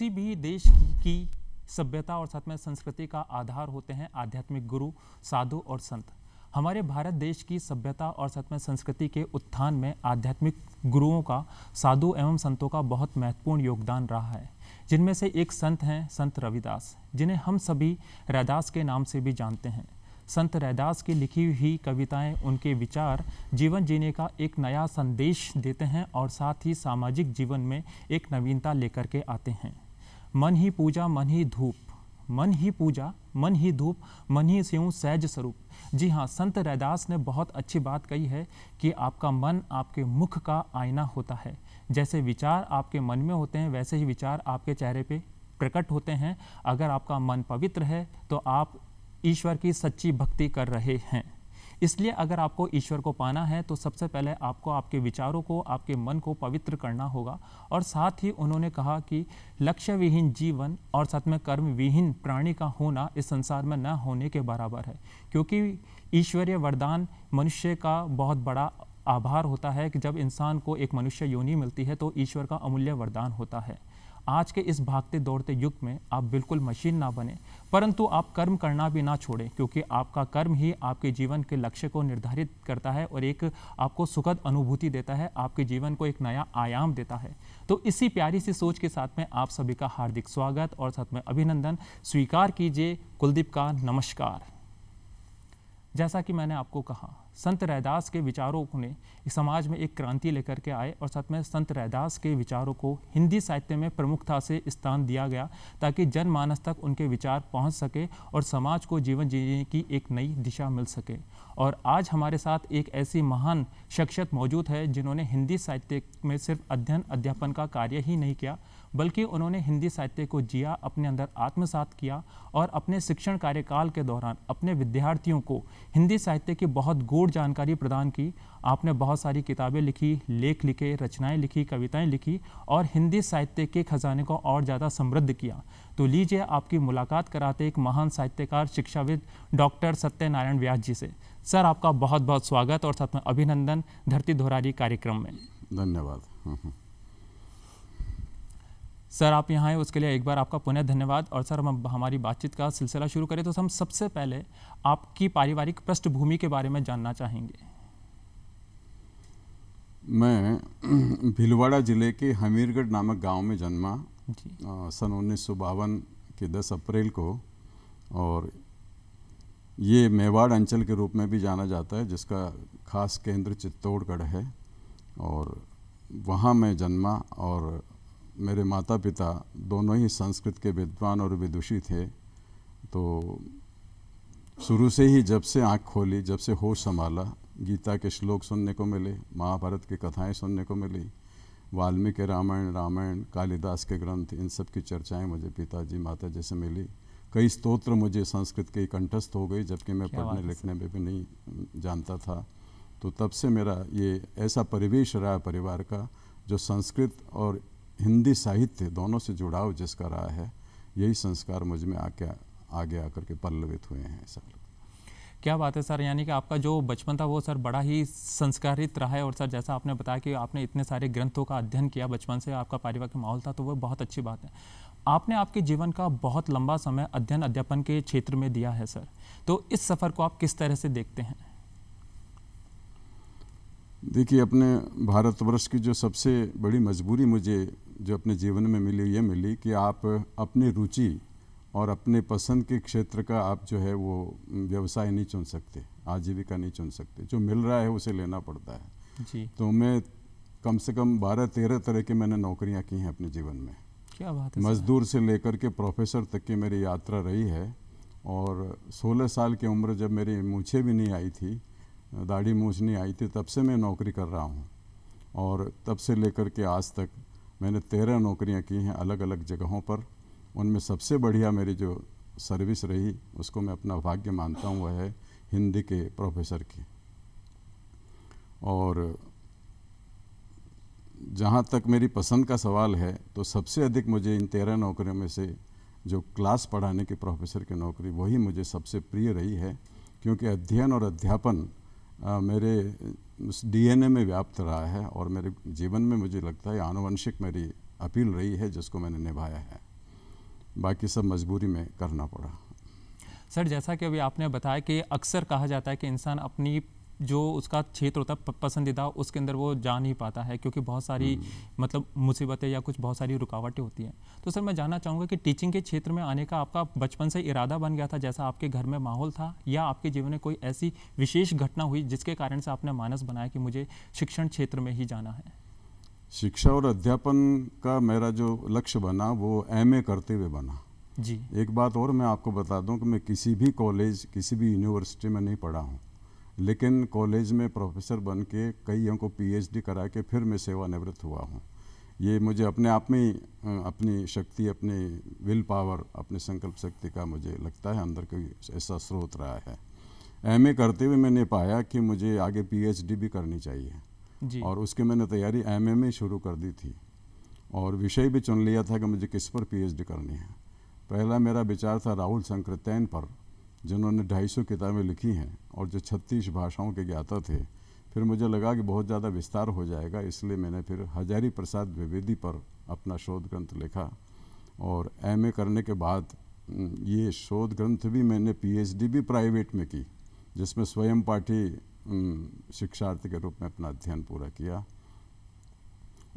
किसी भी देश की सभ्यता और साथ में संस्कृति का आधार होते हैं आध्यात्मिक गुरु साधु और संत हमारे भारत देश की सभ्यता और साथ में संस्कृति के उत्थान में आध्यात्मिक गुरुओं का साधु एवं संतों का बहुत महत्वपूर्ण योगदान रहा है जिनमें से एक संत हैं संत रविदास जिन्हें हम सभी रैदास के नाम से भी जानते हैं संत रैदास की लिखी हुई कविताएं उनके विचार जीवन जीने का एक नया संदेश देते हैं और साथ ही सामाजिक जीवन में एक नवीनता लेकर के आते हैं मन ही पूजा मन ही धूप मन ही पूजा मन ही धूप मन ही स्यूं सहज स्वरूप जी हाँ संत रैदास ने बहुत अच्छी बात कही है कि आपका मन आपके मुख का आईना होता है जैसे विचार आपके मन में होते हैं वैसे ही विचार आपके चेहरे पे प्रकट होते हैं अगर आपका मन पवित्र है तो आप ईश्वर की सच्ची भक्ति कर रहे हैं इसलिए अगर आपको ईश्वर को पाना है तो सबसे पहले आपको आपके विचारों को आपके मन को पवित्र करना होगा और साथ ही उन्होंने कहा कि लक्ष्य विहीन जीवन और साथ में कर्म विहीन प्राणी का होना इस संसार में न होने के बराबर है क्योंकि ईश्वरीय वरदान मनुष्य का बहुत बड़ा आभार होता है कि जब इंसान को एक मनुष्य योनि मिलती है तो ईश्वर का अमूल्य वरदान होता है आज के इस भागते दौड़ते युग में आप बिल्कुल मशीन ना बने परंतु आप कर्म करना भी ना छोड़ें क्योंकि आपका कर्म ही आपके जीवन के लक्ष्य को निर्धारित करता है और एक आपको सुखद अनुभूति देता है आपके जीवन को एक नया आयाम देता है तो इसी प्यारी सी सोच के साथ में आप सभी का हार्दिक स्वागत और साथ में अभिनंदन स्वीकार कीजिए कुलदीप का नमस्कार जैसा कि मैंने आपको कहा संत रैदास के विचारों ने समाज में एक क्रांति लेकर के आए और साथ में संत रैदास के विचारों को हिंदी साहित्य में प्रमुखता से स्थान दिया गया ताकि जनमानस तक उनके विचार पहुंच सके और समाज को जीवन जीने की एक नई दिशा मिल सके और आज हमारे साथ एक ऐसी महान शख्सियत मौजूद है जिन्होंने हिंदी साहित्य में सिर्फ अध्ययन अध्यापन का कार्य ही नहीं किया बल्कि उन्होंने हिंदी साहित्य को जिया अपने अंदर आत्मसात किया और अपने शिक्षण कार्यकाल के दौरान अपने विद्यार्थियों को हिंदी साहित्य की बहुत गूढ़ जानकारी प्रदान की आपने बहुत सारी किताबें लिखी लेख लिखे रचनाएं लिखी कविताएं लिखी और हिंदी साहित्य के खजाने को और ज़्यादा समृद्ध किया तो लीजिए आपकी मुलाकात कराते एक महान साहित्यकार शिक्षाविद डॉक्टर सत्यनारायण व्यास जी से सर आपका बहुत बहुत स्वागत और साथ में अभिनंदन धरती धोरारी कार्यक्रम में धन्यवाद हम्म, हम्म। सर आप यहाँ हैं उसके लिए एक बार आपका पुनः धन्यवाद और सर हम हमारी बातचीत का सिलसिला शुरू करें तो हम सबसे पहले आपकी पारिवारिक पृष्ठभूमि के बारे में जानना चाहेंगे मैं भिलवाड़ा ज़िले के हमीरगढ़ नामक गांव में जन्मा सन उन्नीस के 10 अप्रैल को और ये मेवाड़ अंचल के रूप में भी जाना जाता है जिसका खास केंद्र चित्तौड़गढ़ है और वहाँ मैं जन्मा और मेरे माता पिता दोनों ही संस्कृत के विद्वान और विदुषी थे तो शुरू से ही जब से आँख खोली जब से होश संभाला गीता के श्लोक सुनने को मिले महाभारत की कथाएं सुनने को मिली वाल्मीकि रामायण रामायण कालिदास के ग्रंथ इन सब की चर्चाएं मुझे पिताजी माता जी से मिली कई स्तोत्र मुझे संस्कृत के कंठस्थ हो गई जबकि मैं पढ़ने लिखने में भी नहीं जानता था तो तब से मेरा ये ऐसा परिवेश रहा परिवार का जो संस्कृत और हिंदी साहित्य दोनों से जुड़ाव जिसका रहा है यही संस्कार मुझ में आके आगे आकर के पल्लवित हुए हैं सर क्या बात है सर यानी कि आपका जो बचपन था वो सर बड़ा ही संस्कारित रहा है और सर जैसा आपने बताया कि आपने इतने सारे ग्रंथों का अध्ययन किया बचपन से आपका पारिवारिक माहौल था तो वो बहुत अच्छी बात है आपने आपके जीवन का बहुत लंबा समय अध्ययन अध्यापन के क्षेत्र में दिया है सर तो इस सफ़र को आप किस तरह से देखते हैं देखिए अपने भारतवर्ष की जो सबसे बड़ी मजबूरी मुझे जो अपने जीवन में मिली ये मिली कि आप अपनी रुचि और अपने पसंद के क्षेत्र का आप जो है वो व्यवसाय नहीं चुन सकते आजीविका नहीं चुन सकते जो मिल रहा है उसे लेना पड़ता है जी तो मैं कम से कम बारह तेरह तरह की मैंने नौकरियां की हैं अपने जीवन में क्या बात है मजदूर से लेकर के प्रोफेसर तक की मेरी यात्रा रही है और 16 साल की उम्र जब मेरी मूछे भी नहीं आई थी दाढ़ी नहीं आई थी तब से मैं नौकरी कर रहा हूँ और तब से लेकर के आज तक मैंने तेरह नौकरियाँ की हैं अलग अलग जगहों पर उनमें सबसे बढ़िया मेरी जो सर्विस रही उसको मैं अपना भाग्य मानता हूँ वह है हिंदी के प्रोफेसर की और जहाँ तक मेरी पसंद का सवाल है तो सबसे अधिक मुझे इन तेरह नौकरियों में से जो क्लास पढ़ाने के प्रोफेसर की नौकरी वही मुझे सबसे प्रिय रही है क्योंकि अध्ययन और अध्यापन आ, मेरे डीएनए में व्याप्त रहा है और मेरे जीवन में मुझे लगता है आनुवंशिक मेरी अपील रही है जिसको मैंने निभाया है बाकी सब मजबूरी में करना पड़ा सर जैसा कि अभी आपने बताया कि अक्सर कहा जाता है कि इंसान अपनी जो उसका क्षेत्र होता है पसंदीदा उसके अंदर वो जा नहीं पाता है क्योंकि बहुत सारी हम्म। मतलब मुसीबतें या कुछ बहुत सारी रुकावटें होती हैं तो सर मैं जानना चाहूँगा कि टीचिंग के क्षेत्र में आने का आपका बचपन से इरादा बन गया था जैसा आपके घर में माहौल था या आपके जीवन में कोई ऐसी विशेष घटना हुई जिसके कारण से आपने मानस बनाया कि मुझे शिक्षण क्षेत्र में ही जाना है शिक्षा और अध्यापन का मेरा जो लक्ष्य बना वो एम करते हुए बना जी एक बात और मैं आपको बता दूं कि मैं किसी भी कॉलेज किसी भी यूनिवर्सिटी में नहीं पढ़ा हूँ लेकिन कॉलेज में प्रोफेसर बन के कईयों को पीएचडी करा के फिर मैं सेवानिवृत्त हुआ हूँ ये मुझे अपने आप में अपनी शक्ति अपने विल पावर अपने संकल्प शक्ति का मुझे लगता है अंदर कोई ऐसा स्रोत रहा है एम करते हुए मैंने पाया कि मुझे आगे पीएचडी भी करनी चाहिए और उसके मैंने तैयारी ए में शुरू कर दी थी और विषय भी चुन लिया था कि मुझे किस पर पीएचडी करनी है पहला मेरा विचार था राहुल संक्रतैन पर जिन्होंने 250 किताबें लिखी हैं और जो छत्तीस भाषाओं के ज्ञाता थे फिर मुझे लगा कि बहुत ज़्यादा विस्तार हो जाएगा इसलिए मैंने फिर हजारी प्रसाद द्विवेदी पर अपना शोध ग्रंथ लिखा और एम करने के बाद ये शोध ग्रंथ भी मैंने पीएचडी भी प्राइवेट में की जिसमें स्वयं पाठी शिक्षार्थी के रूप में अपना अध्ययन पूरा किया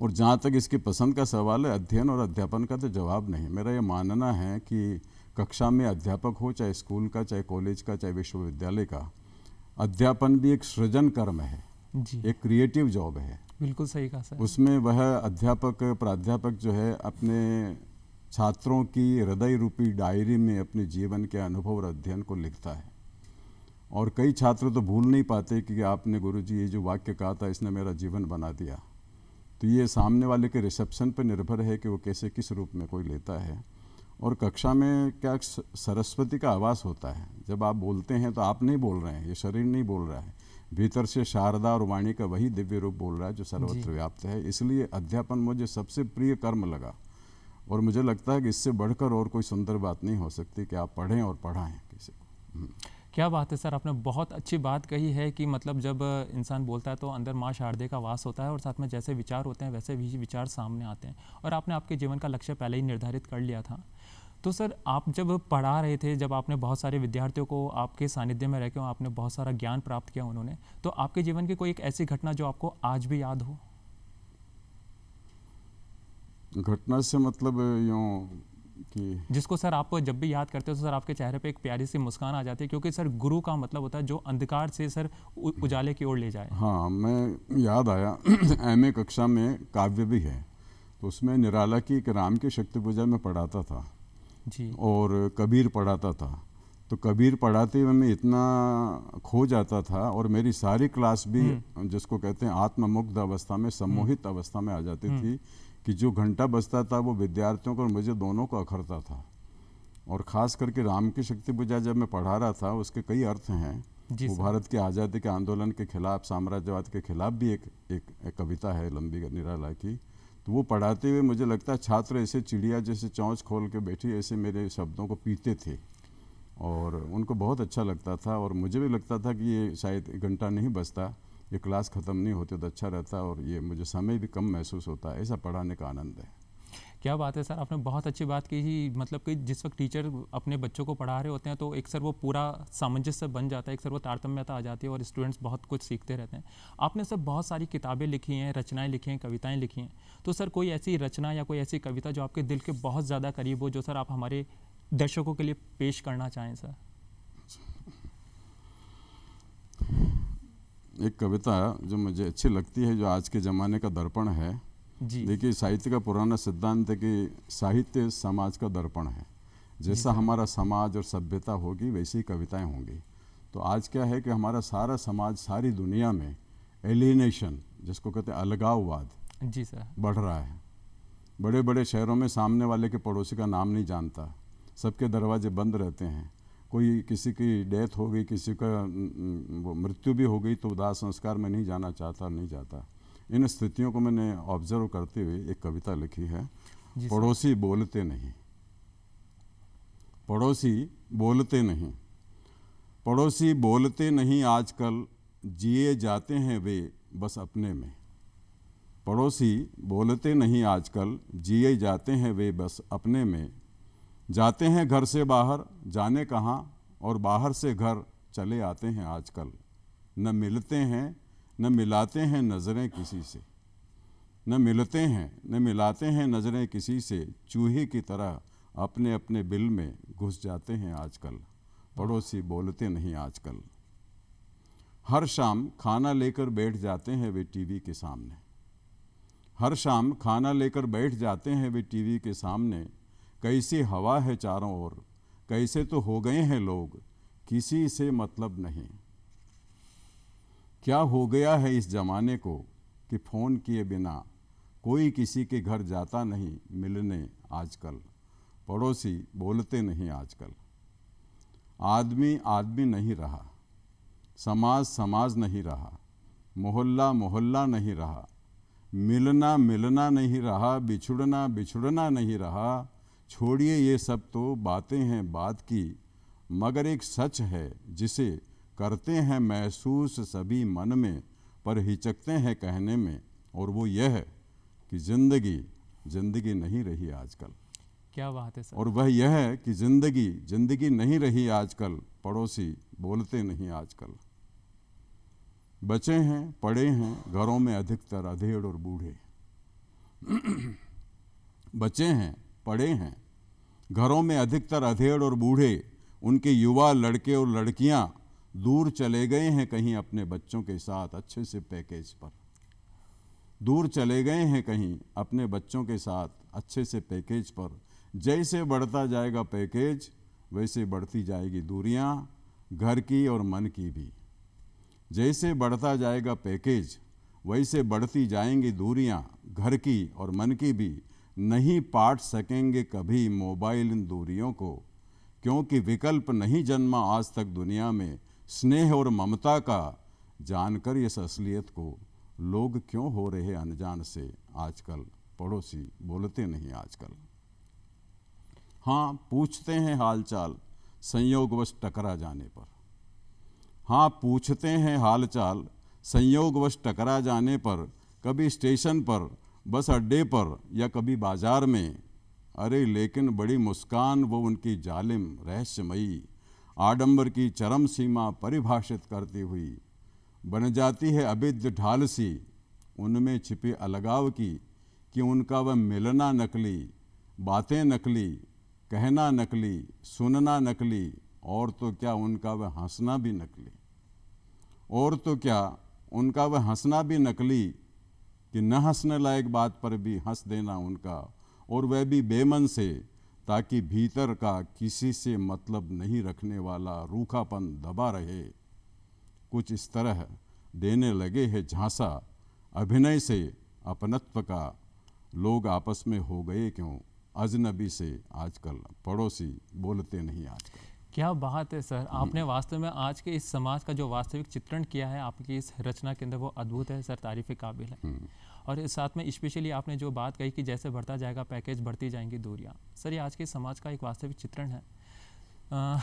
और जहाँ तक इसकी पसंद का सवाल है अध्ययन और अध्यापन का तो जवाब नहीं मेरा ये मानना है कि कक्षा में अध्यापक हो चाहे स्कूल का चाहे कॉलेज का चाहे विश्वविद्यालय का अध्यापन भी एक सृजन कर्म है जी एक क्रिएटिव जॉब है बिल्कुल सही कहा सर उसमें वह अध्यापक प्राध्यापक जो है अपने छात्रों की हृदय रूपी डायरी में अपने जीवन के अनुभव और अध्ययन को लिखता है और कई छात्र तो भूल नहीं पाते कि आपने गुरुजी ये जो वाक्य कहा था इसने मेरा जीवन बना दिया तो ये सामने वाले के रिसेप्शन पर निर्भर है कि वो कैसे किस रूप में कोई लेता है और कक्षा में क्या सरस्वती का आवास होता है जब आप बोलते हैं तो आप नहीं बोल रहे हैं ये शरीर नहीं बोल रहा है भीतर से शारदा और वाणी का वही दिव्य रूप बोल रहा है जो सर्वत्र व्याप्त है इसलिए अध्यापन मुझे सबसे प्रिय कर्म लगा और मुझे लगता है कि इससे बढ़कर और कोई सुंदर बात नहीं हो सकती कि आप पढ़ें और पढ़ाएं किसी को हम्म। क्या बात है सर आपने बहुत अच्छी बात कही है कि मतलब जब इंसान बोलता है तो अंदर माँ शारदे का वास होता है और साथ में जैसे विचार होते हैं वैसे भी विचार सामने आते हैं और आपने आपके जीवन का लक्ष्य पहले ही निर्धारित कर लिया था तो सर आप जब पढ़ा रहे थे जब आपने बहुत सारे विद्यार्थियों को आपके सानिध्य में रह के आपने बहुत सारा ज्ञान प्राप्त किया उन्होंने तो आपके जीवन की कोई एक ऐसी घटना जो आपको आज भी याद हो घटना से मतलब यूँ कि जिसको सर आप जब भी याद करते हो तो सर आपके चेहरे पे एक प्यारी सी मुस्कान आ जाती है क्योंकि सर गुरु का मतलब होता है जो अंधकार से सर उजाले की ओर ले जाए हाँ मैं याद आया एम कक्षा में काव्य भी है तो उसमें निराला की एक राम की शक्ति पूजा में पढ़ाता था जी और कबीर पढ़ाता था तो कबीर पढ़ाते हुए मैं इतना खो जाता था और मेरी सारी क्लास भी हम्म। जिसको कहते हैं आत्ममुग्ध अवस्था में हम्म। सम्मोहित अवस्था में आ जाती थी हम्म। कि जो घंटा बजता था वो विद्यार्थियों को और मुझे दोनों को अखरता था और ख़ास करके राम की शक्ति पूजा जब मैं पढ़ा रहा था उसके कई अर्थ हैं वो भारत की आज़ादी के आंदोलन के खिलाफ साम्राज्यवाद के खिलाफ भी एक एक, एक कविता है लंबी निराला की तो वो पढ़ाते हुए मुझे लगता है छात्र ऐसे चिड़िया जैसे चौंच खोल के बैठी ऐसे मेरे शब्दों को पीते थे और उनको बहुत अच्छा लगता था और मुझे भी लगता था कि ये शायद घंटा नहीं बचता ये क्लास ख़त्म नहीं होते तो अच्छा रहता और ये मुझे समय भी कम महसूस होता है ऐसा पढ़ाने का आनंद है क्या बात है सर आपने बहुत अच्छी बात की मतलब कि जिस वक्त टीचर अपने बच्चों को पढ़ा रहे होते हैं तो एक सर वो पूरा सामंजस्य बन जाता है एक सर वो तारतम्यता आ जाती है और स्टूडेंट्स बहुत कुछ सीखते रहते हैं आपने सर बहुत सारी किताबें लिखी हैं रचनाएँ लिखी हैं कविताएँ लिखी हैं तो सर कोई ऐसी रचना या कोई ऐसी कविता जो आपके दिल के बहुत ज़्यादा करीब हो जो सर आप हमारे दर्शकों के लिए पेश करना चाहें सर एक कविता जो मुझे अच्छी लगती है जो आज के ज़माने का दर्पण है देखिए साहित्य का पुराना सिद्धांत है कि साहित्य समाज का दर्पण है जैसा हमारा समाज और सभ्यता होगी वैसी कविताएं होंगी तो आज क्या है कि हमारा सारा समाज सारी दुनिया में एलिनेशन जिसको कहते हैं अलगाववाद जी सर बढ़ रहा है बड़े बड़े शहरों में सामने वाले के पड़ोसी का नाम नहीं जानता सबके दरवाजे बंद रहते हैं कोई किसी की डेथ हो गई किसी का मृत्यु भी हो गई तो दाह संस्कार में नहीं जाना चाहता नहीं जाता इन स्थितियों को मैंने ऑब्जर्व करते हुए एक कविता लिखी है पड़ोसी बोलते नहीं पड़ोसी बोलते नहीं पड़ोसी बोलते नहीं आजकल जिए जाते हैं वे बस अपने में पड़ोसी बोलते नहीं आजकल जिए जाते हैं वे बस अपने में जाते हैं घर से बाहर जाने कहाँ और बाहर से घर चले आते हैं आजकल न मिलते हैं न मिलाते हैं नज़रें किसी से न मिलते हैं न मिलाते हैं नज़रें किसी से चूहे की तरह अपने अपने बिल में घुस जाते हैं आजकल पड़ोसी बोलते नहीं आजकल हर शाम खाना लेकर बैठ जाते हैं वे टीवी के सामने हर शाम खाना लेकर बैठ जाते हैं वे टीवी के सामने कैसी हवा है चारों ओर कैसे तो हो गए हैं लोग किसी से मतलब नहीं क्या हो गया है इस ज़माने को कि फ़ोन किए बिना कोई किसी के घर जाता नहीं मिलने आजकल पड़ोसी बोलते नहीं आजकल आदमी आदमी नहीं रहा समाज समाज नहीं रहा मोहल्ला मोहल्ला नहीं रहा मिलना मिलना नहीं रहा बिछुड़ना बिछुड़ना नहीं रहा छोड़िए ये सब तो बातें हैं बात की मगर एक सच है जिसे करते हैं महसूस सभी मन में पर हिचकते हैं कहने में और वो यह है कि ज़िंदगी ज़िंदगी नहीं रही आजकल क्या बात है सर और वह यह है कि ज़िंदगी ज़िंदगी नहीं रही आजकल पड़ोसी बोलते नहीं आजकल बचे हैं पड़े हैं घरों में अधिकतर अधेड़ और बूढ़े बचे हैं पड़े हैं घरों में अधिकतर अधेड़ और बूढ़े उनके युवा लड़के और लड़कियां दूर चले गए हैं कहीं अपने बच्चों के साथ अच्छे से पैकेज पर दूर चले गए हैं कहीं अपने बच्चों के साथ अच्छे से पैकेज पर जैसे बढ़ता जाएगा पैकेज वैसे बढ़ती जाएगी दूरियां घर की और मन की भी जैसे बढ़ता जाएगा पैकेज वैसे बढ़ती जाएंगी दूरियां घर की और मन की भी नहीं पाट सकेंगे कभी मोबाइल इन दूरियों को क्योंकि विकल्प नहीं जन्मा आज तक दुनिया में स्नेह और ममता का जानकर इस असलियत को लोग क्यों हो रहे अनजान से आजकल पड़ोसी बोलते नहीं आजकल हाँ पूछते हैं हालचाल संयोगवश टकरा जाने पर हाँ पूछते हैं हालचाल संयोगवश टकरा जाने पर कभी स्टेशन पर बस अड्डे पर या कभी बाजार में अरे लेकिन बड़ी मुस्कान वो उनकी जालिम रहस्यमयी आडंबर की चरम सीमा परिभाषित करती हुई बन जाती है अभिद्ध ढाल सी उनमें छिपी अलगाव की कि उनका वह मिलना नकली बातें नकली कहना नकली सुनना नकली और तो क्या उनका वह हंसना भी नकली और तो क्या उनका वह हंसना भी नकली कि न हंसने लायक बात पर भी हंस देना उनका और वह भी बेमन से ताकि भीतर का किसी से मतलब नहीं रखने वाला रूखापन दबा रहे कुछ इस तरह देने लगे है झांसा अभिनय से अपनत्व का लोग आपस में हो गए क्यों अजनबी से आजकल पड़ोसी बोलते नहीं आज क्या बात है सर हम्म। आपने वास्तव में आज के इस समाज का जो वास्तविक चित्रण किया है आपकी इस रचना के अंदर वो अद्भुत है सर तारीफ़ काबिल है हम्म। और साथ में स्पेशली आपने जो बात कही कि जैसे बढ़ता जाएगा पैकेज बढ़ती जाएंगी दूरियाँ सर ये आज के समाज का एक वास्तविक चित्रण है आ,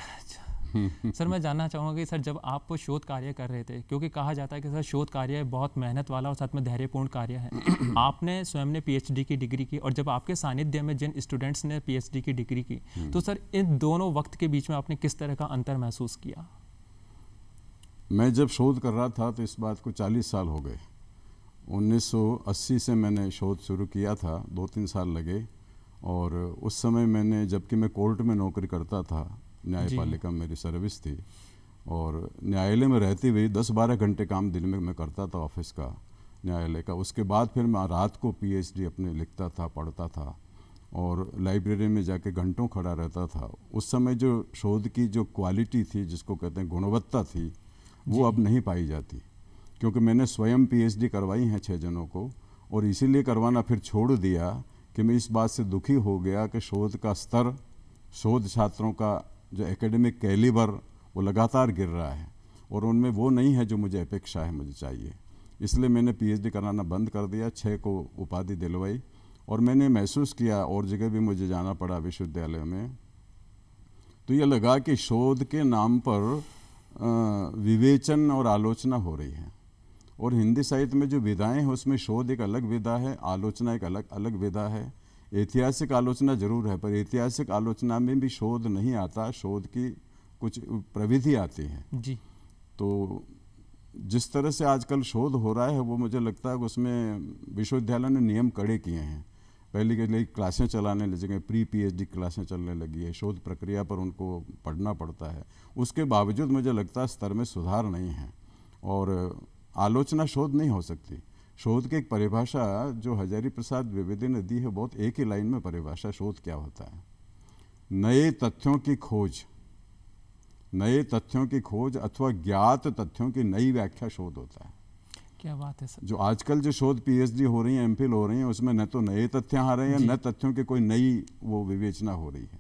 सर मैं जानना चाहूँगा कि सर जब आप शोध कार्य कर रहे थे क्योंकि कहा जाता है कि सर शोध कार्य बहुत मेहनत वाला और साथ में धैर्यपूर्ण कार्य है आपने स्वयं ने पीएचडी की डिग्री की और जब आपके सानिध्य में जिन स्टूडेंट्स ने पीएचडी की डिग्री की हम्म। तो सर इन दोनों वक्त के बीच में आपने किस तरह का अंतर महसूस किया मैं जब शोध कर रहा था तो इस बात को चालीस साल हो गए 1980 से मैंने शोध शुरू किया था दो तीन साल लगे और उस समय मैंने जबकि मैं कोर्ट में नौकरी करता था न्यायपालिका मेरी सर्विस थी और न्यायालय में रहती हुई दस बारह घंटे काम दिन में मैं करता था ऑफिस का न्यायालय का उसके बाद फिर मैं रात को पीएचडी अपने लिखता था पढ़ता था और लाइब्रेरी में जाके घंटों खड़ा रहता था उस समय जो शोध की जो क्वालिटी थी जिसको कहते हैं गुणवत्ता थी वो अब नहीं पाई जाती क्योंकि मैंने स्वयं पीएचडी करवाई है छः जनों को और इसीलिए करवाना फिर छोड़ दिया कि मैं इस बात से दुखी हो गया कि शोध का स्तर शोध छात्रों का जो एकेडमिक कैलिबर वो लगातार गिर रहा है और उनमें वो नहीं है जो मुझे अपेक्षा है मुझे चाहिए इसलिए मैंने पीएचडी कराना बंद कर दिया छः को उपाधि दिलवाई और मैंने महसूस किया और जगह भी मुझे जाना पड़ा विश्वविद्यालय में तो ये लगा कि शोध के नाम पर विवेचन और आलोचना हो रही है और हिंदी साहित्य में जो विधाएँ हैं उसमें शोध एक अलग विधा है आलोचना एक अलग अलग विधा है ऐतिहासिक आलोचना जरूर है पर ऐतिहासिक आलोचना में भी शोध नहीं आता शोध की कुछ प्रविधि आती है जी तो जिस तरह से आजकल शोध हो रहा है वो मुझे लगता है कि उसमें विश्वविद्यालय ने नियम कड़े किए हैं पहले के लिए क्लासें चलाने लगे प्री पीएचडी क्लासें चलने लगी है शोध प्रक्रिया पर उनको पढ़ना पड़ता है उसके बावजूद मुझे लगता है स्तर में सुधार नहीं है और आलोचना शोध नहीं हो सकती शोध की एक परिभाषा जो हजारी प्रसाद द्विवेदी ने दी है बहुत एक ही लाइन में परिभाषा शोध क्या होता है नए तथ्यों की खोज नए तथ्यों की खोज अथवा ज्ञात तथ्यों की नई व्याख्या शोध होता है क्या बात है सर जो आजकल जो शोध पीएचडी हो रही है एम हो रही है उसमें न तो नए तथ्य आ रहे हैं न तथ्यों की कोई नई वो विवेचना हो रही है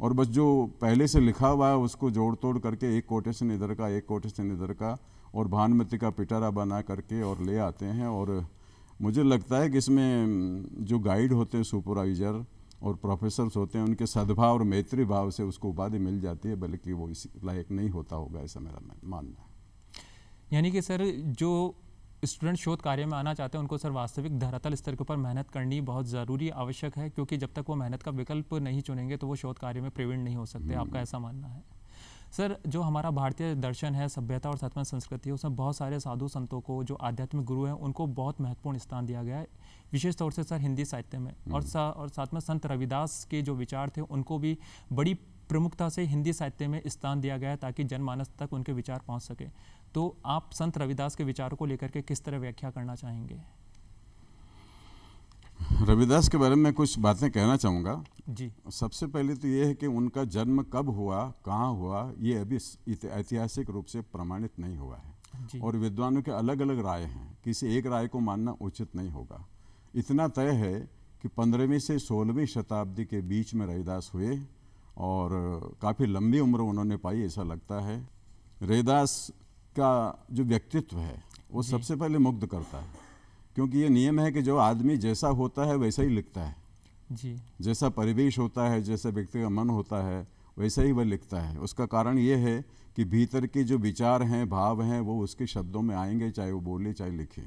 और बस जो पहले से लिखा हुआ है उसको जोड़ तोड़ करके एक कोटेशन इधर का एक कोटेशन इधर का और भानुमति का पिटारा बना करके और ले आते हैं और मुझे लगता है कि इसमें हम्म, जो गाइड होते हैं सुपरवाइज़र और प्रोफेसर्स होते हैं उनके सद्भाव और मैत्री भाव से उसको उपाधि मिल जाती है बल्कि वो इस लायक नहीं होता होगा ऐसा मेरा मानना है यानी कि सर जो स्टूडेंट शोध कार्य में आना चाहते हैं उनको सर वास्तविक धरातल स्तर के ऊपर मेहनत करनी बहुत ज़रूरी आवश्यक है क्योंकि जब तक वो मेहनत का विकल्प नहीं चुनेंगे तो वो शोध कार्य में प्रवीण नहीं हो सकते हम्म। आपका ऐसा मानना है सर जो हमारा भारतीय दर्शन है सभ्यता और में संस्कृति है उसमें बहुत सारे साधु संतों को जो आध्यात्मिक गुरु हैं उनको बहुत महत्वपूर्ण स्थान दिया गया है विशेष तौर से सर हिंदी साहित्य में हम्म। और सा, और साथ में संत रविदास के जो विचार थे उनको भी बड़ी प्रमुखता से हिंदी साहित्य में स्थान दिया गया ताकि जनमानस तक उनके विचार पहुँच सके तो आप संत रविदास के विचारों को लेकर के किस तरह व्याख्या करना चाहेंगे रविदास के बारे में कुछ बातें कहना चाहूँगा जी सबसे पहले तो ये है कि उनका जन्म कब हुआ कहाँ हुआ ये अभी ऐतिहासिक रूप से प्रमाणित नहीं हुआ है और विद्वानों के अलग अलग राय हैं किसी एक राय को मानना उचित नहीं होगा इतना तय है कि पंद्रहवीं से सोलहवीं शताब्दी के बीच में रविदास हुए और काफ़ी लंबी उम्र उन्होंने पाई ऐसा लगता है रविदास का जो व्यक्तित्व है वो सबसे पहले मुग्ध करता है क्योंकि ये नियम है कि जो आदमी जैसा होता है वैसा ही लिखता है जी जैसा परिवेश होता है जैसा व्यक्ति का मन होता है वैसा ही वह लिखता है उसका कारण ये है कि भीतर के जो विचार हैं भाव हैं वो उसके शब्दों में आएंगे चाहे वो बोले चाहे लिखे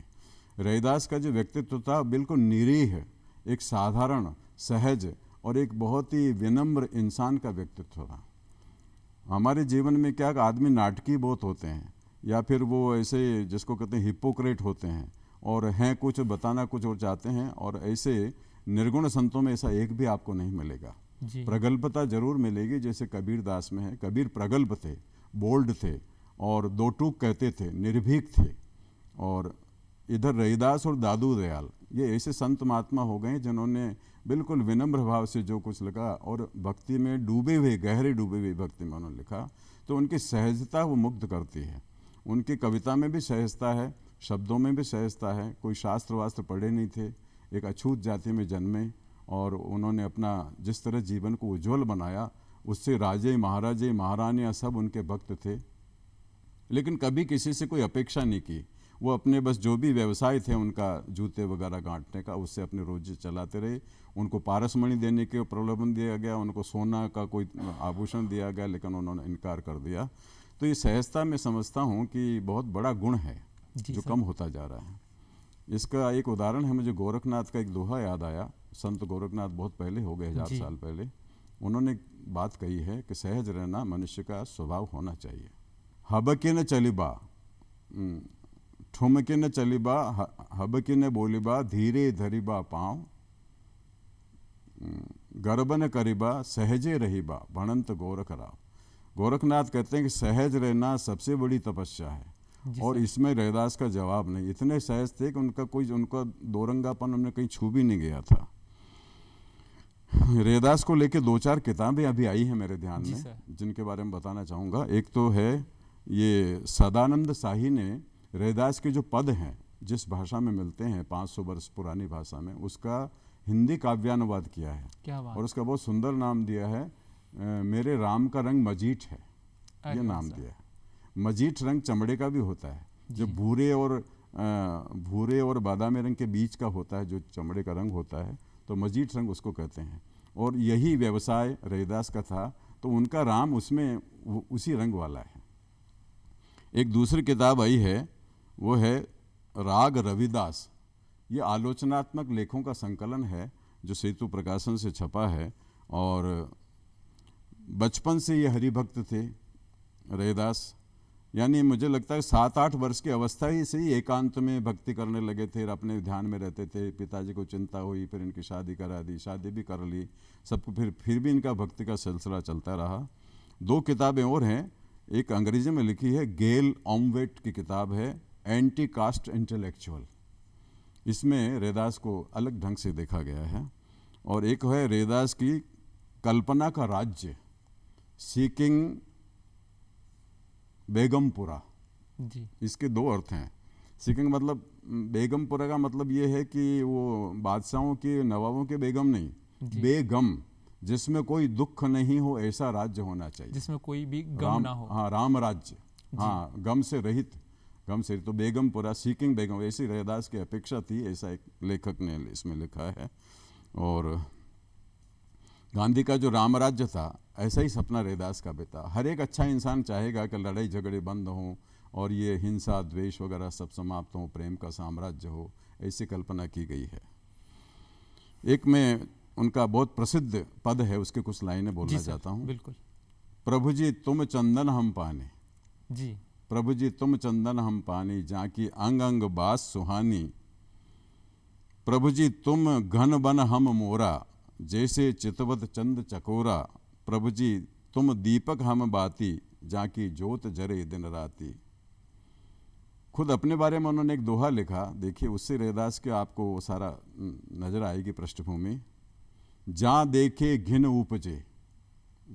रैदास का जो व्यक्तित्व था बिल्कुल निरीह एक साधारण सहज और एक बहुत ही विनम्र इंसान का व्यक्तित्व था हमारे जीवन में क्या आदमी नाटकीय बहुत होते हैं या फिर वो ऐसे जिसको कहते हैं हिपोक्रेट होते हैं और हैं कुछ बताना कुछ और चाहते हैं और ऐसे निर्गुण संतों में ऐसा एक भी आपको नहीं मिलेगा प्रगल्भता जरूर मिलेगी जैसे कबीर दास में है कबीर प्रगल्भ थे बोल्ड थे और दो टूक कहते थे निर्भीक थे और इधर रहीदास और दादू दयाल ये ऐसे संत महात्मा हो गए जिन्होंने बिल्कुल विनम्र भाव से जो कुछ लिखा और भक्ति में डूबे हुए गहरे डूबे हुए भक्ति में उन्होंने लिखा तो उनकी सहजता वो मुग्ध करती है उनकी कविता में भी सहजता है शब्दों में भी सहजता है कोई शास्त्र वास्त्र पढ़े नहीं थे एक अछूत जाति में जन्मे और उन्होंने अपना जिस तरह जीवन को उज्ज्वल बनाया उससे राजे महाराजे महारानियाँ सब उनके भक्त थे लेकिन कभी किसी से कोई अपेक्षा नहीं की वो अपने बस जो भी व्यवसाय थे उनका जूते वगैरह गांटने का उससे अपने रोज चलाते रहे उनको पारसमणि देने के प्रलोभन दिया गया उनको सोना का कोई आभूषण दिया गया लेकिन उन्होंने इनकार कर दिया तो ये सहजता मैं समझता हूँ कि बहुत बड़ा गुण है जो कम होता जा रहा है इसका एक उदाहरण है मुझे गोरखनाथ का एक दोहा याद आया संत गोरखनाथ बहुत पहले हो गए हजार साल पहले उन्होंने बात कही है कि सहज रहना मनुष्य का स्वभाव होना चाहिए हबके न चलिबा ठुमके न चलिबा हबके न बोलिबा धीरे धरिबा पाँव गर्भ न करिबा सहजे रहिबा भणंत गोरख राव गोरखनाथ कहते हैं कि सहज रहना सबसे बड़ी तपस्या है और इसमें रहदास का जवाब नहीं इतने सहज थे कि उनका कोई उनका दोरंगापन हमने कहीं छू भी नहीं गया था रेदास को लेके दो चार किताबें अभी आई हैं मेरे ध्यान में जिनके बारे में बताना चाहूँगा एक तो है ये सदानंद शाही ने रेदास के जो पद हैं जिस भाषा में मिलते हैं 500 वर्ष पुरानी भाषा में उसका हिंदी काव्यानुवाद किया है क्या बात? और उसका बहुत सुंदर नाम दिया है मेरे राम का रंग मजीठ है ये नाम दिया है मजीठ रंग चमड़े का भी होता है जो भूरे और भूरे और बादामी रंग के बीच का होता है जो चमड़े का रंग होता है तो मजीठ रंग उसको कहते हैं और यही व्यवसाय रविदास का था तो उनका राम उसमें उसी रंग वाला है एक दूसरी किताब आई है वो है राग रविदास ये आलोचनात्मक लेखों का संकलन है जो सेतु प्रकाशन से छपा है और बचपन से ये हरिभक्त थे रविदास यानी मुझे लगता है सात आठ वर्ष की अवस्था ही से ही एकांत में भक्ति करने लगे थे अपने ध्यान में रहते थे पिताजी को चिंता हुई फिर इनकी शादी करा दी शादी भी कर ली सबको फिर फिर भी इनका भक्ति का सिलसिला चलता रहा दो किताबें और हैं एक अंग्रेजी में लिखी है गेल ऑमवेट की किताब है एंटी कास्ट इंटेलेक्चुअल इसमें रेदास को अलग ढंग से देखा गया है और एक है रेदास की कल्पना का राज्य सीकिंग बेगमपुरा जी इसके दो अर्थ हैं सिकंग मतलब बेगमपुरा का मतलब ये है कि वो बादशाहों के नवाबों के बेगम नहीं बेगम जिसमें कोई दुख नहीं हो ऐसा राज्य होना चाहिए जिसमें कोई भी गम राम, ना हो हाँ राम राज्य हाँ गम से रहित गम से तो बेगमपुरा सीकिंग बेगम ऐसी रहदास की अपेक्षा थी ऐसा एक लेखक ने इसमें लिखा है और गांधी का जो राम राज्य था ऐसा ही सपना रेदास का बेटा हर एक अच्छा इंसान चाहेगा कि लड़ाई झगड़े बंद हों और ये हिंसा द्वेष वगैरह सब समाप्त हों प्रेम का साम्राज्य हो ऐसी कल्पना की गई है एक में उनका बहुत प्रसिद्ध पद है उसके कुछ लाइनें बोलना चाहता हूँ बिल्कुल प्रभु जी तुम चंदन हम पाने जी प्रभु जी तुम चंदन हम पानी जाकी अंग अंग बास सुहानी प्रभु जी तुम घन बन हम मोरा जैसे चितवत चंद चकोरा प्रभु जी तुम दीपक हम बाती जाकी जोत जरे दिन राती खुद अपने बारे में उन्होंने एक दोहा लिखा देखिए उससे रेदास के आपको वो सारा नजर आएगी पृष्ठभूमि जहाँ देखे घिन उपजे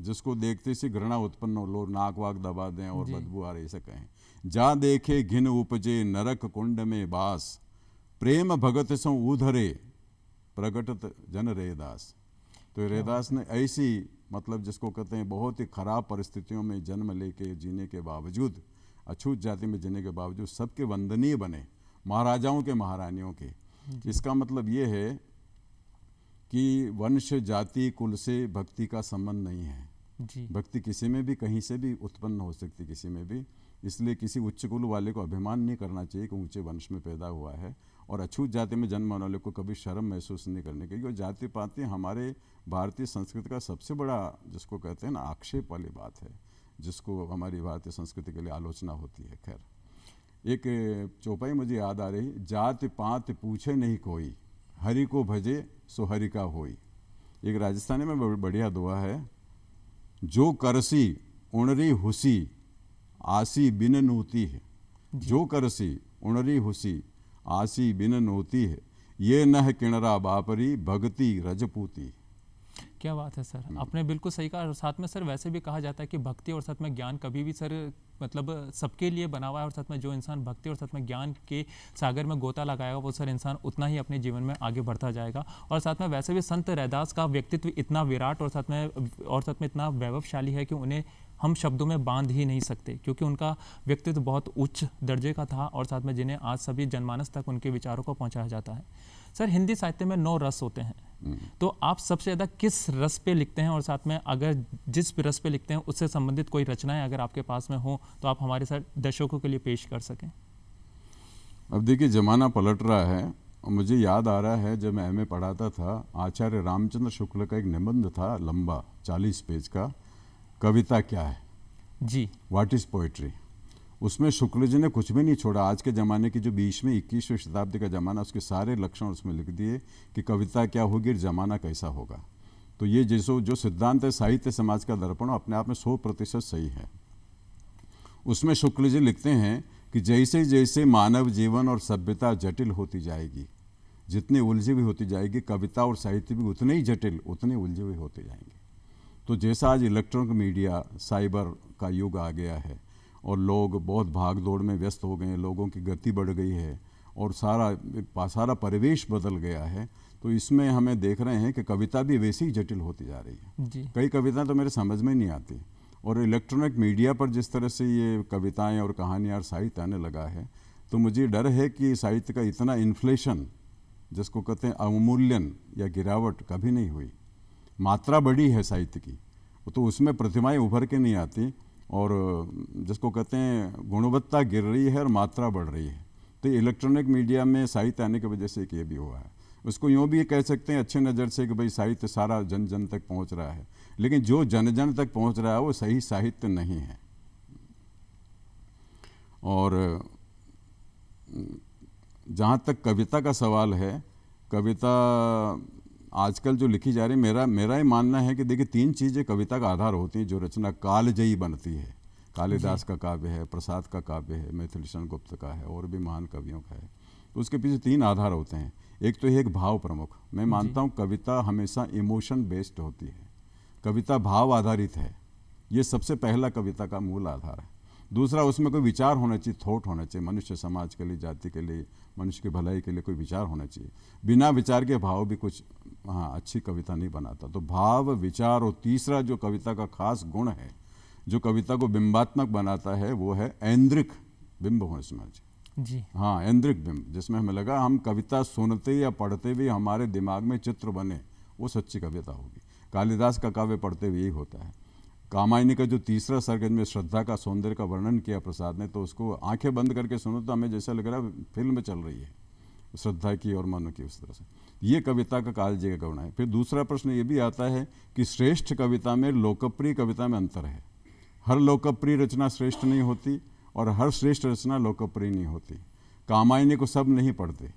जिसको देखते से घृणा उत्पन्न हो लोग नाक वाक दबा दें और बदबू आ रही से कहें जहाँ देखे घिन उपजे नरक कुंड में बास प्रेम भगत सो उधरे प्रगटत जन रेदास तो रेदास ने ऐसी मतलब जिसको कहते हैं बहुत ही खराब परिस्थितियों में जन्म लेके जीने के बावजूद अछूत जाति में जीने के बावजूद सबके वंदनीय बने महाराजाओं के महारानियों के इसका मतलब ये है कि वंश जाति कुल से भक्ति का संबंध नहीं है जी। भक्ति किसी में भी कहीं से भी उत्पन्न हो सकती किसी में भी इसलिए किसी उच्च कुल वाले को अभिमान नहीं करना चाहिए कि ऊंचे वंश में पैदा हुआ है और अछूत जाति में जन्म होने वाले को कभी शर्म महसूस नहीं करने की क्योंकि जाति पाति हमारे भारतीय संस्कृति का सबसे बड़ा जिसको कहते हैं ना आक्षेप वाली बात है जिसको हमारी भारतीय संस्कृति के लिए आलोचना होती है खैर एक चौपाई मुझे याद आ रही जात पात पूछे नहीं कोई हरि को भजे सो हरि का होई एक राजस्थानी में बढ़िया दुआ है जो करसी उणरी हुसी आसी बिन नूती है जो करसी उणरी हुसी आसी बिनन होती है ये नह किणरा बापरी भगती रजपूती क्या बात है सर हम्म। आपने बिल्कुल सही कहा और साथ में सर वैसे भी कहा जाता है कि भक्ति और साथ में ज्ञान कभी भी सर मतलब सबके लिए बना हुआ है और साथ में जो इंसान भक्ति और साथ में ज्ञान के सागर में गोता लगाएगा वो सर इंसान उतना ही अपने जीवन में आगे बढ़ता जाएगा और साथ में वैसे भी संत रैदास का व्यक्तित्व इतना विराट और साथ में और साथ में इतना वैभवशाली है कि उन्हें हम शब्दों में बांध ही नहीं सकते क्योंकि उनका व्यक्तित्व बहुत उच्च दर्जे का था और साथ में जिन्हें आज सभी जनमानस तक उनके विचारों को पहुंचाया जाता है सर हिंदी साहित्य में नौ रस होते हैं हम्म। तो आप सबसे ज़्यादा किस रस पे लिखते हैं और साथ में अगर जिस रस पे लिखते हैं उससे संबंधित कोई रचनाएं अगर आपके पास में हो तो आप हमारे साथ दर्शकों के लिए पेश कर सकें अब देखिए ज़माना पलट रहा है और मुझे याद आ रहा है जब मैं एम पढ़ाता था आचार्य रामचंद्र शुक्ल का एक निबंध था लंबा चालीस पेज का कविता क्या है जी व्हाट इज़ पोइट्री उसमें शुक्ल जी ने कुछ भी नहीं छोड़ा आज के ज़माने की जो बीसवीं इक्कीसवीं शताब्दी का ज़माना उसके सारे लक्षण उसमें लिख दिए कि कविता क्या होगी और ज़माना कैसा होगा तो ये जैसो जो सिद्धांत है साहित्य समाज का दर्पण अपने आप में सौ प्रतिशत सही है उसमें शुक्ल जी लिखते हैं कि जैसे जैसे मानव जीवन और सभ्यता जटिल होती जाएगी जितनी उलझी हुई होती जाएगी कविता और साहित्य भी उतने ही जटिल उतने उलझे हुए होते जाएंगे तो जैसा आज इलेक्ट्रॉनिक मीडिया साइबर का युग आ गया है और लोग बहुत भाग दौड़ में व्यस्त हो गए हैं लोगों की गति बढ़ गई है और सारा सारा परिवेश बदल गया है तो इसमें हमें देख रहे हैं कि कविता भी वैसे ही जटिल होती जा रही है कई कविताएं तो मेरे समझ में नहीं आती और इलेक्ट्रॉनिक मीडिया पर जिस तरह से ये कविताएं और कहानियाँ और साहित्य आने लगा है तो मुझे डर है कि साहित्य का इतना इन्फ्लेशन जिसको कहते हैं अवमूल्यन या गिरावट कभी नहीं हुई मात्रा बड़ी है साहित्य की तो उसमें प्रतिमाएं उभर के नहीं आती और जिसको कहते हैं गुणवत्ता गिर रही है और मात्रा बढ़ रही है तो इलेक्ट्रॉनिक मीडिया में साहित्य आने की वजह से एक ये भी हुआ है उसको यूँ भी कह सकते हैं अच्छे नज़र से कि भाई साहित्य सारा जन जन तक पहुँच रहा है लेकिन जो जन जन तक पहुँच रहा है वो सही साहित्य नहीं है और जहाँ तक कविता का सवाल है कविता आजकल जो लिखी जा रही मेरा मेरा ही मानना है कि देखिए तीन चीज़ें कविता का आधार होती हैं जो रचना कालजयी बनती है कालिदास का काव्य है प्रसाद का काव्य है मैथिलीशरण गुप्त का है और भी महान कवियों का है उसके पीछे तीन आधार होते हैं एक तो एक भाव प्रमुख मैं मानता हूँ कविता हमेशा इमोशन बेस्ड होती है कविता भाव आधारित है ये सबसे पहला कविता का मूल आधार है दूसरा उसमें कोई विचार होना चाहिए थॉट होना चाहिए मनुष्य समाज के लिए जाति के लिए मनुष्य की भलाई के लिए कोई विचार होना चाहिए बिना विचार के भाव भी कुछ हाँ अच्छी कविता नहीं बनाता तो भाव विचार और तीसरा जो कविता का खास गुण है जो कविता को बिंबात्मक बनाता है वो है ऐन्द्रिक बिंब होने समझ जी हाँ ऐन्द्रिक बिंब जिसमें हमें लगा हम कविता सुनते या पढ़ते भी हमारे दिमाग में चित्र बने वो सच्ची कविता होगी कालिदास का काव्य पढ़ते हुए यही होता है कामायनी का जो तीसरा सर्ग में श्रद्धा का सौंदर्य का वर्णन किया प्रसाद ने तो उसको आंखें बंद करके सुनो तो हमें जैसा लग रहा है फिल्म चल रही है श्रद्धा की और मनु की उस तरह से ये कविता का काल जी का करुणा है फिर दूसरा प्रश्न ये भी आता है कि श्रेष्ठ कविता में लोकप्रिय कविता में अंतर है हर लोकप्रिय रचना श्रेष्ठ नहीं होती और हर श्रेष्ठ रचना लोकप्रिय नहीं होती कामायनी को सब नहीं पढ़ते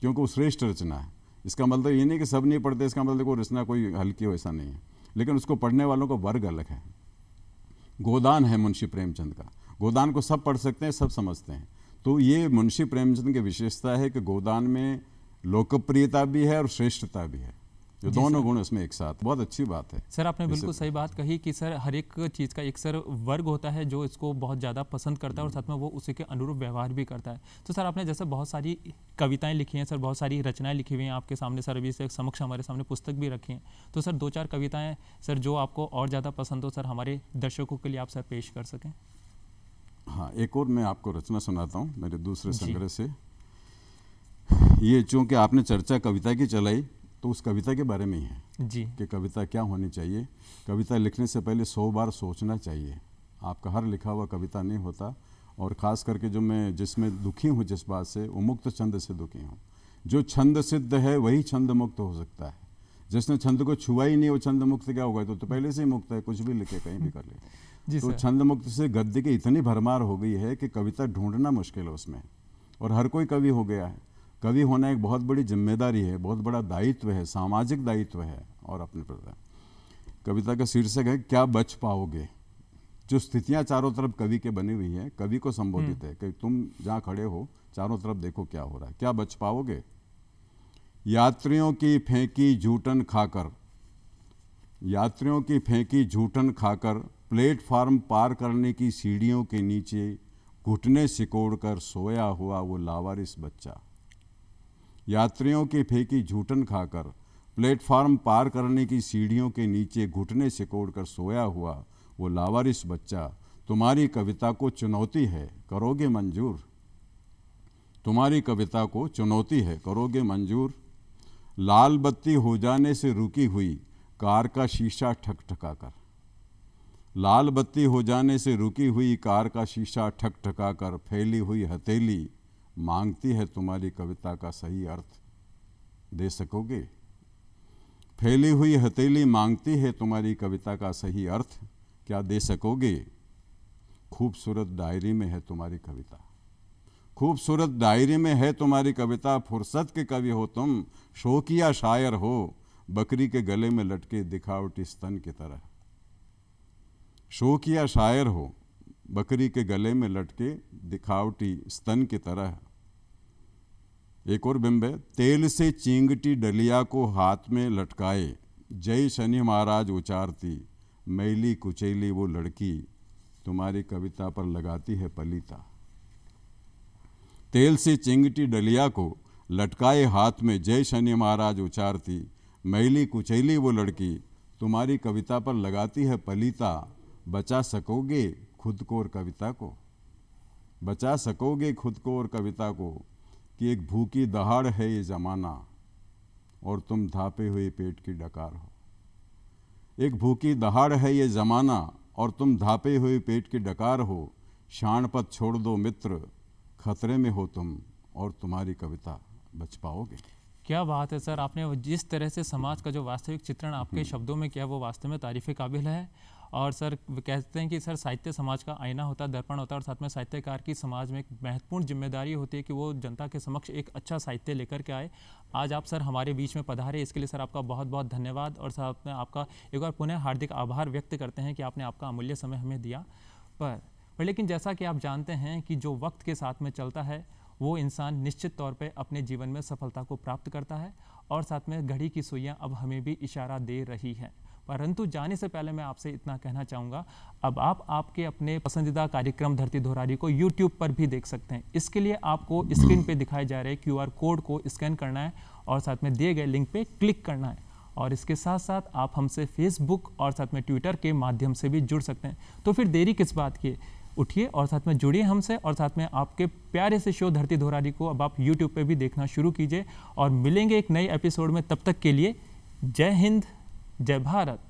क्योंकि वो श्रेष्ठ रचना है इसका मतलब ये नहीं कि सब नहीं पढ़ते इसका मतलब वो रचना कोई हल्की हो ऐसा नहीं है लेकिन उसको पढ़ने वालों का वर्ग अलग है गोदान है मुंशी प्रेमचंद का गोदान को सब पढ़ सकते हैं सब समझते हैं तो ये मुंशी प्रेमचंद की विशेषता है कि गोदान में लोकप्रियता भी है और श्रेष्ठता भी है जो तो दोनों गुण उसमें एक साथ बहुत अच्छी बात है सर आपने बिल्कुल सही बात कही कि सर हर एक चीज़ का एक सर वर्ग होता है जो इसको बहुत ज़्यादा पसंद करता है और हम्म। साथ में वो उसी के अनुरूप व्यवहार भी करता है तो सर आपने जैसे बहुत सारी कविताएं लिखी हैं सर बहुत सारी रचनाएं लिखी हुई हैं आपके सामने सर अभी समक्ष हमारे सामने पुस्तक भी रखी हैं तो सर दो चार कविताएँ सर जो आपको और ज़्यादा पसंद हो सर हमारे दर्शकों के लिए आप सर पेश कर सकें हाँ एक और मैं आपको रचना सुनाता हूँ मेरे दूसरे संग्रह से ये चूँकि आपने चर्चा कविता की चलाई तो उस कविता के बारे में ही है जी कि कविता क्या होनी चाहिए कविता लिखने से पहले सौ बार सोचना चाहिए आपका हर लिखा हुआ कविता नहीं होता और ख़ास करके जो मैं जिसमें दुखी हूँ जिस बात से वो मुक्त छंद से दुखी हूँ जो छंद सिद्ध है वही छंद मुक्त हो सकता है जिसने छंद को छुआ ही नहीं वो छंद मुक्त क्या होगा तो, तो पहले से ही मुक्त है कुछ भी लिखे कहीं भी कर ले तो छंद मुक्त से गद्य की इतनी भरमार हो गई है कि कविता ढूंढना मुश्किल है उसमें और हर कोई कवि हो गया है कवि होना एक बहुत बड़ी जिम्मेदारी है बहुत बड़ा दायित्व है सामाजिक दायित्व है और अपने प्रति कविता का शीर्षक है क्या बच पाओगे जो स्थितियां चारों तरफ कवि के बनी हुई हैं कवि को संबोधित हम्म। है कि तुम जहाँ खड़े हो चारों तरफ देखो क्या हो रहा है क्या बच पाओगे यात्रियों की फेंकी झूठन खाकर यात्रियों की फेंकी झूठन खाकर प्लेटफार्म पार करने की सीढ़ियों के नीचे घुटने सिकोड़ कर सोया हुआ वो लावारिस बच्चा यात्रियों के फेंकी झूठन खाकर प्लेटफार्म पार करने की सीढ़ियों के नीचे घुटने से कोड़कर सोया हुआ वो लावारिस बच्चा तुम्हारी कविता को चुनौती है करोगे मंजूर तुम्हारी कविता को चुनौती है करोगे मंजूर लाल बत्ती हो जाने से रुकी हुई कार का शीशा ठकठका कर लाल बत्ती हो जाने से रुकी हुई कार का शीशा ठकठका कर फैली हुई हथेली मांगती है तुम्हारी कविता का सही अर्थ दे सकोगे फैली हुई हथेली मांगती है तुम्हारी कविता का सही अर्थ क्या दे सकोगे खूबसूरत डायरी में है तुम्हारी कविता खूबसूरत डायरी में है तुम्हारी कविता फुर्सत के कवि हो तुम शोकिया शायर हो बकरी के गले में लटके दिखावटी स्तन की तरह शोकिया शायर हो बकरी के गले में लटके दिखावटी स्तन की तरह एक और बिंब है तेल से चिंगटी डलिया को हाथ में लटकाए जय शनि महाराज उचारती मैली कुचैली वो लड़की तुम्हारी कविता पर लगाती है पलीता तेल से चिंगटी डलिया को लटकाए हाथ में जय शनि महाराज उचारती मैली कुचैली वो लड़की तुम्हारी कविता पर लगाती है पलीता बचा सकोगे खुद को और कविता को बचा सकोगे खुद को और कविता को कि एक भूखी दहाड़ है ये ज़माना और तुम धापे हुए पेट की डकार हो एक भूखी दहाड़ है ये ज़माना और तुम धापे हुए पेट की डकार हो शान पद छोड़ दो मित्र खतरे में हो तुम और तुम्हारी कविता बच पाओगे क्या बात है सर आपने जिस तरह से समाज का जो वास्तविक चित्रण आपके हम्म। शब्दों में किया वो वास्तव में तारीफ़ काबिल है और सर कहते हैं कि सर साहित्य समाज का आईना होता है दर्पण होता है और साथ में साहित्यकार की समाज में एक महत्वपूर्ण जिम्मेदारी होती है कि वो जनता के समक्ष एक अच्छा साहित्य लेकर के आए आज आप सर हमारे बीच में पधारे इसके लिए सर आपका बहुत बहुत धन्यवाद और सर आपने आपका एक बार पुनः हार्दिक आभार व्यक्त करते हैं कि आपने आपका अमूल्य समय हमें दिया पर पर लेकिन जैसा कि आप जानते हैं कि जो वक्त के साथ में चलता है वो इंसान निश्चित तौर पे अपने जीवन में सफलता को प्राप्त करता है और साथ में घड़ी की सुइयाँ अब हमें भी इशारा दे रही हैं परंतु जाने से पहले मैं आपसे इतना कहना चाहूँगा अब आप आपके अपने पसंदीदा कार्यक्रम धरती धोरारी को यूट्यूब पर भी देख सकते हैं इसके लिए आपको स्क्रीन पर दिखाए जा रहे क्यू कोड को स्कैन करना है और साथ में दिए गए लिंक पर क्लिक करना है और इसके साथ साथ आप हमसे फेसबुक और साथ में ट्विटर के माध्यम से भी जुड़ सकते हैं तो फिर देरी किस बात की उठिए और साथ में जुड़िए हमसे और साथ में आपके प्यारे से शो धरती धोरारी को अब आप यूट्यूब पे भी देखना शुरू कीजिए और मिलेंगे एक नए एपिसोड में तब तक के लिए जय हिंद जय भारत